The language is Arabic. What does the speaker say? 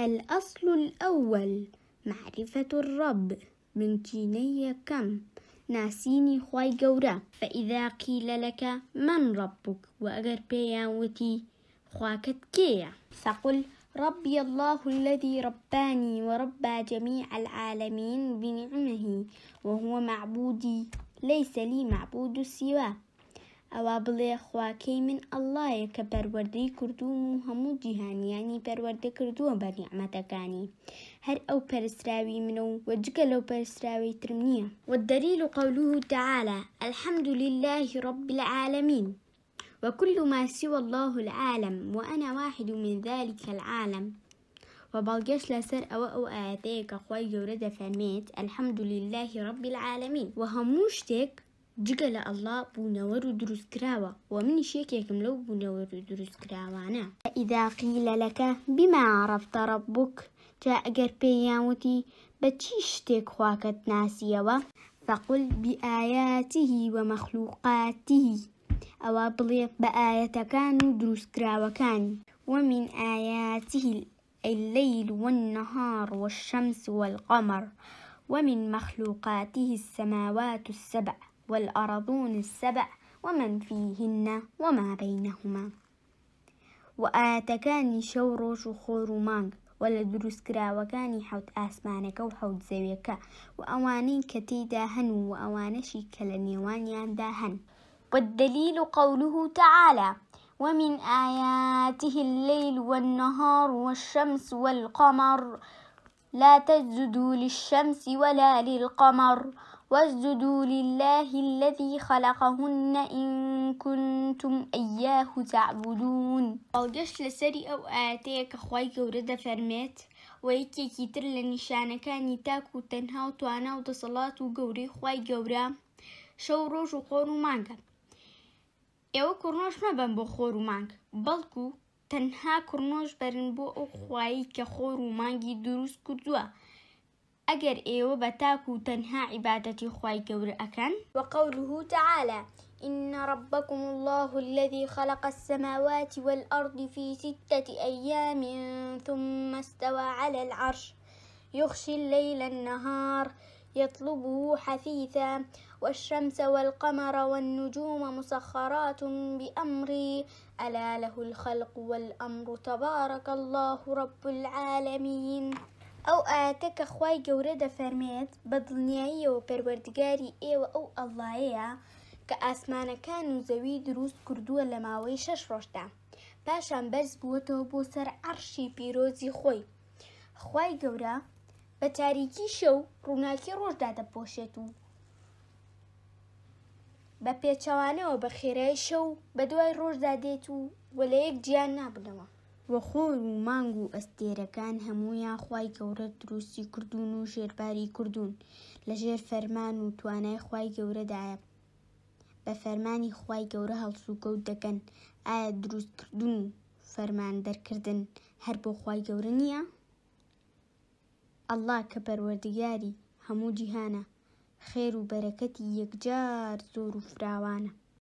الأصل الأول معرفة الرب من كينية كم ناسيني خوي جورا فإذا قيل لك من ربك وأجر بياوتي خواكت كيا فقل ربي الله الذي رباني وربى جميع العالمين بنعمه وهو معبودي ليس لي معبود سواه ئەوا بڵێ خواکەی من الله کە پەروەردەی کردووم و هەموو جیهانیانی پەروەردە کردووە بەنیعمەتەکانی هەر ئەو پەرسراوی منە او وەجگە منو پەرسراوی ترم نییە والدەلیل قوله تعالى الحمد لله رب العالمين وكل ما سوى الله العالم وأنا واحد من ذلك العالم وبالجش لسر أو أو آياتيك أخوي جورد فرميت الحمد لله رب العالمين وهموشتك جگە الله بونور بوونەوەەر و دروستکراوە و منی شێکێکم لەو بوونەوەەر و دروستکراوانە ئیداقی بما عرفت ڕەبووک جا ئەگەر پێیانوتی بە چی شتێک فقل بآياته فەقل بیئایاتیهی أو مەخلووقاتیهی ئەوە كان بە ئاەتەکان و ومن آياته الليل والنهار والشمس والقمر ومن مخلوقاته السماوات السبع والأرضون السبع ومن فيهن وما بينهما وآتكاني شوروش خورو مانغ ولا و مانگ حوت آسمانك وحوت حوت وأواني كتيدا هن وأوانشي تێیدا هەن و والدليل قوله تعالى ومن آياته الليل والنهار والشمس والقمر لا تسجدوا للشمس ولا للقمر واسجدوا لله الذي خلقهن إن كنتم إياه تعبدون قودش لسري أو آتيك خواي جورد فرمات ويكيكي تر لنشانەکانی تاک و تەنها و توانە و دەسەڵات و گەوری خی گەورە شەو ڕۆژ و خۆر و مانگە ئێوە کوڕۆژ مەبەن بۆ خۆر و مانگ بەڵکو تەنها کوڕۆژ بەرن بۆ ئەو خوایی کە خۆر و مانگی دروست کردووە أجر ئێوە بە تنها عبادة خواي عیباەتی أكن وقوله تعالى إن ربكم الله الذي خلق السماوات والأرض في ستة أيام ثم استوى على العرش يخشي الليل النهار يطلبه حثيثا والشمس والقمر والنجوم مسخرات بأمري ألا له الخلق والأمر تبارك الله رب العالمين ئەو ئاەتە کە خی گەورە دەفەرمێت بە دڵنیاییەوە پەروەردگاری ئێوە ئەو ئەڵایەیە کە ئاسمانەکان و زەوی دروست کردووە لە ماوەی شەش ڕۆژدا پاشان بەرز بووەتەوە بۆ سەر عەرشی پیرۆزی خۆی خی گەورە بە تاریکی شەو ڕووناکی ڕۆژدا دەپۆشێت و بە پێچەوانەوە بە خێرای شەو بە دوای ڕۆژدا دێت و وە لە یەک گیان نابنەوە وە خۆر و مانگ و ئەستێرەکان هەمویان خی گەورە دروستی کردوون و ژێرباری کردوون لە ژێر فەرمان و توانای خی گەورەدایە بە فەرمانی خی گەورە هەڵسوکەوت دەکەن ئایا دروستکردون و فەرمان دەرکردن هەر بۆ خی گەورە نییە؟ ئەله کە پەروەردگاری هەموو جیهانە خێر و بەرەکەتی یەکجار زۆر و فراوانە.